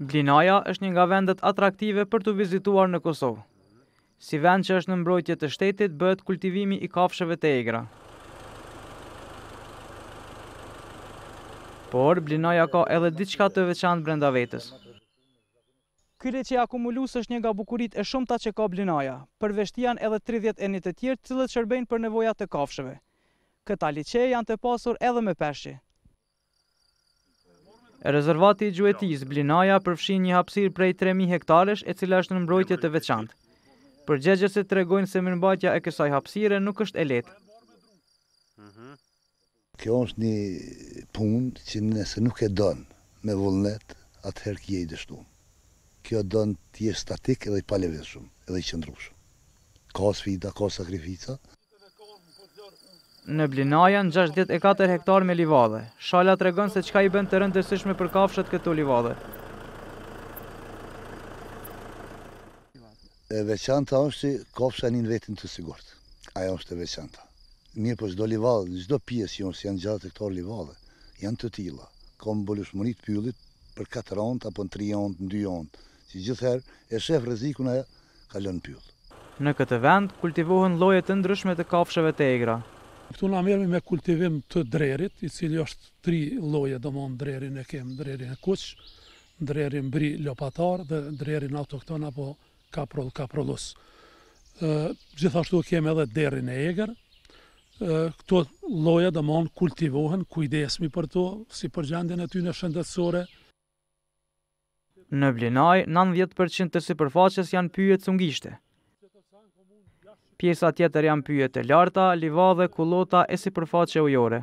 Blinaja është një nga vendet atraktive për të vizituar në Kosovë. Si vend që është në mbrojtje të shtetit, bëhet kultivimi i kafshëve të egra. Por, Blinaja ka edhe diçka të veçantë brenda vetës. Kyre që akumulus është një nga bukurit e shumë ta që ka Blinaja, për edhe 30 enit e tjertë cilët shërbejnë për nevojat të kafshëve. Këta liqe janë të pasur edhe me peshi. E rezervati i gjuetis, Blinaja përfshin një hapsir prej 3.000 hektaresh e cila është në mbrojtje të veçant. Për se të regojnë se mërmbatja e kësaj hapsire nuk është e letë. Mhm. Kjo është një punë që nëse nuk e donë me vullnet, atëherë kje i dështu. Kjo donë të jeshtë statik edhe i paleveshëm edhe i qëndrushëm. Ka sfida, ka sakrifica. Në Blinaja, në 64 hektar me livadhe. Shala të regon se qka i bënd të rëndësishme për kafshët këto livadhe. Veçanta është kafshë në vetin të sigurët. Ajo është veçanta. Mirë për po shdo livadhe, në shdo pjesë që janë gjatë hektar livadhe, janë të tila. Komë bëllushmonit pëllit për 4 onët, apo në 3 onët, në 2 onët. Si gjithëherë, e shëfë rëzikun e kalën pëllit. Në këtë vend, kultivohen lojet të ndryshme të kafshëve të egra. Këtu na merrem me kultivim të drerit, i cili është tri lloje, domthonë drerin e kem, drerin e kuq, drerin bri lopatar dhe drerin autokton apo kaprol kaprolus. gjithashtu kem edhe derrin e egër. këtu loje lloje kultivohen, kujdesmi për to, si për gjendjen e në shëndetësore. Në Blinaj, 90% të si janë pyje cungishte, pjesa tjetër janë pyjet e larta, livadhe, kulota e si ujore.